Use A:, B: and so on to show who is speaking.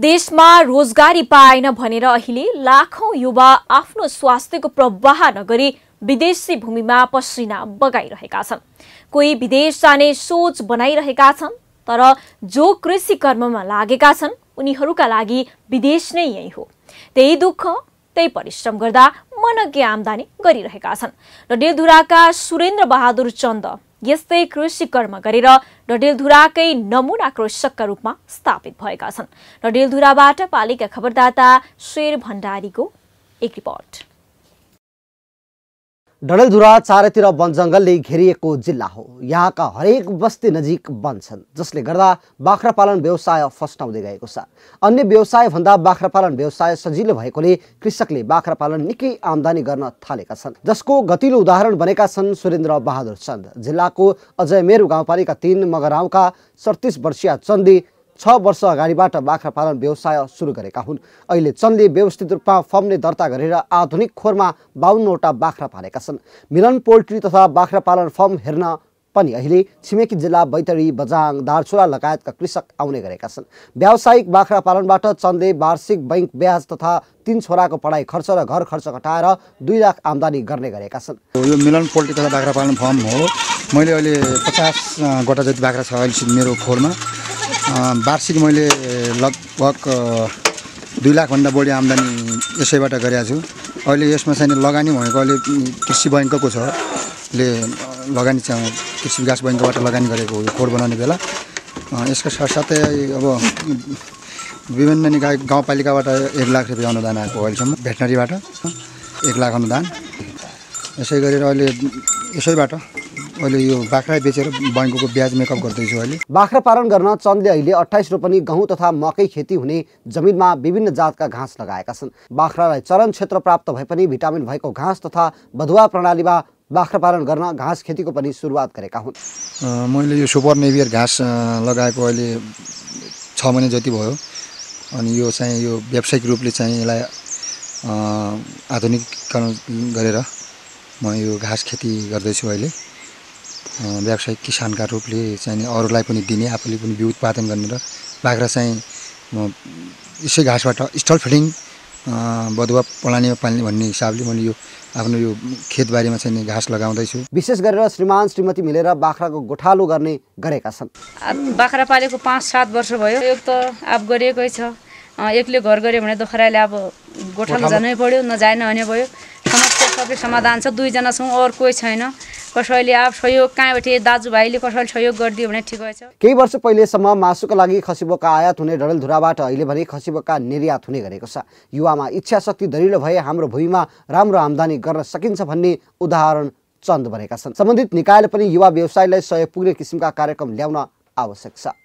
A: देशमा रोजगारी पाएन भनेर अहिले लाखौं युवा आफ्नो स्वास्थ्यको प्रवाह नगरी विदेशी भूमिमा पसिना बगाइरहेका छन् कोही विदेश जाने सोच बनाइरहेका छन् तर जो कृषि कर्ममा लागेका छन् उनीहरूका लागि विदेश नै यही हो त्यही दुःख त्यही परिश्रम गर्दा मनज्ञ आमदानी गरिरहेका छन् र डेलधुराका सुरेन्द्र बहादुर चन्द यस्तै कृषि कर्म गरेर डडेलधुराकै नमुना कृषकका रूपमा स्थापित भएका छन् डडेलधुराबाट पालिका खबरदाता शेर भण्डारीको एक रिपोर्ट
B: डडेलधुरा चारैतिर वनजङ्गलले घेरिएको जिल्ला हो यहाँका हरेक बस्ती नजिक वन छन् जसले गर्दा बाख्रा पालन व्यवसाय फस्टाउँदै गएको छ अन्य व्यवसायभन्दा बाख्रा पालन व्यवसाय सजिलो भएकोले कृषकले बाख्रा पालन निकै आमदानी गर्न थालेका छन् जसको गतिलो उदाहरण बनेका छन् सुरेन्द्र बहादुर चन्द जिल्लाको अजयमेरु गाउँपालिका तिन मगराउँका सडतिस वर्षीय चन्दी छ वर्ष अगाडिबाट बाख्रा पालन व्यवसाय सुरु गरेका हुन् अहिले चन्दले व्यवस्थित रूपमा फर्मले दर्ता गरेर आधुनिक खोरमा बाहुन्नवटा बाख्रा पालेका छन् मिलन पोल्ट्री तथा बाख्रा पालन फर्म हेर्न पनि अहिले छिमेकी जिल्ला बैतडी बजाङ दार्चुला लगायतका कृषक आउने गरेका छन् व्यावसायिक बाख्रा पालनबाट चन्दले वार्षिक बैङ्क ब्याज तथा तिन छोराको पढाइ खर्च र घर खर्च घटाएर दुई लाख आमदानी गर्ने गरेका छन्
C: यो मिलन पोल्ट्री तथा बाख्रा पालन फर्म हो मैले अहिले पचास जति बाख्रा छ अहिले मेरो खोरमा वार्षिक मैले लगभग दुई लाखभन्दा बढी आम्दानी यसैबाट गरेका छु अहिले यसमा चाहिँ लगानी भनेको अहिले कृषि बैङ्कको छ ले लगानी कृषि विकास बैङ्कबाट लगानी गरेको हो यो खोर बनाउने बेला यसको साथसाथै अब विभिन्न निकाय गाउँपालिकाबाट एक लाख रुपियाँ अनुदान आएको अहिलेसम्म भेटनरीबाट एक लाख अनुदान यसै गरेर अहिले यसैबाट अहिले यो बाख्रा बेचेर बैङ्कको ब्याज मेकअप गर्दैछु अहिले
B: बाख्रा पालन गर्न चन्दले अहिले अठाइस रोपनी गहुँ तथा मकै खेती हुने जमिनमा विभिन्न जातका घाँस लगाएका छन् बाख्रालाई चरण क्षेत्र प्राप्त भए पनि भिटामिन भएको घाँस तथा बधुवा प्रणालीमा बाख्रा पालन गर्न घाँस खेतीको पनि सुरुवात गरेका
C: हुन् मैले यो सुपर नेभियर घाँस लगाएको अहिले छ महिना जति भयो अनि यो चाहिँ यो व्यावसायिक रूपले चाहिँ यसलाई आधुनिकरण गरेर म यो घाँस खेती गर्दैछु अहिले व्यावसायिक किसानका रूपले चाहिँ अरूलाई पनि दिने आफूले पनि बिउ उत्पादन गर्ने र बाख्रा चाहिँ यसै घाँसबाट स्टल फिडिङ
B: बदुवा पलानीमा पाल्ने भन्ने हिसाबले मैले यो आफ्नो यो खेतबारीमा चाहिँ घाँस लगाउँदैछु विशेष गरेर श्रीमान श्रीमती मिलेर बाख्राको गोठालो गर्ने गरेका
A: छन् बाख्रा पालेको पाँच सात वर्ष भयो एक त अब गरिएकै छ एकले घर गऱ्यो भने दोखराले अब गोठालो जानै पऱ्यो नजाएन भने भयो सबै समाधान छ दुईजना छौँ अरू कोही छैन कसैले अब सहयोग कहाँबाट दाजुभाइले कसैले सहयोग गरिदियो भने ठिक छ
B: केही वर्ष पहिलेसम्म मासुको लागि खसीबोका आयात हुने डडेलधुराबाट अहिले भने खसीबोका निर्यात हुने गरेको छ युवामा इच्छा शक्ति दरिलो भए हाम्रो भूमिमा राम्रो आमदानी गर्न सकिन्छ भन्ने उदाहरण चन्द बनेका छन् सम्बन्धित निकायले पनि युवा व्यवसायलाई सहयोग पुग्ने किसिमका कार्यक्रम ल्याउन आवश्यक छ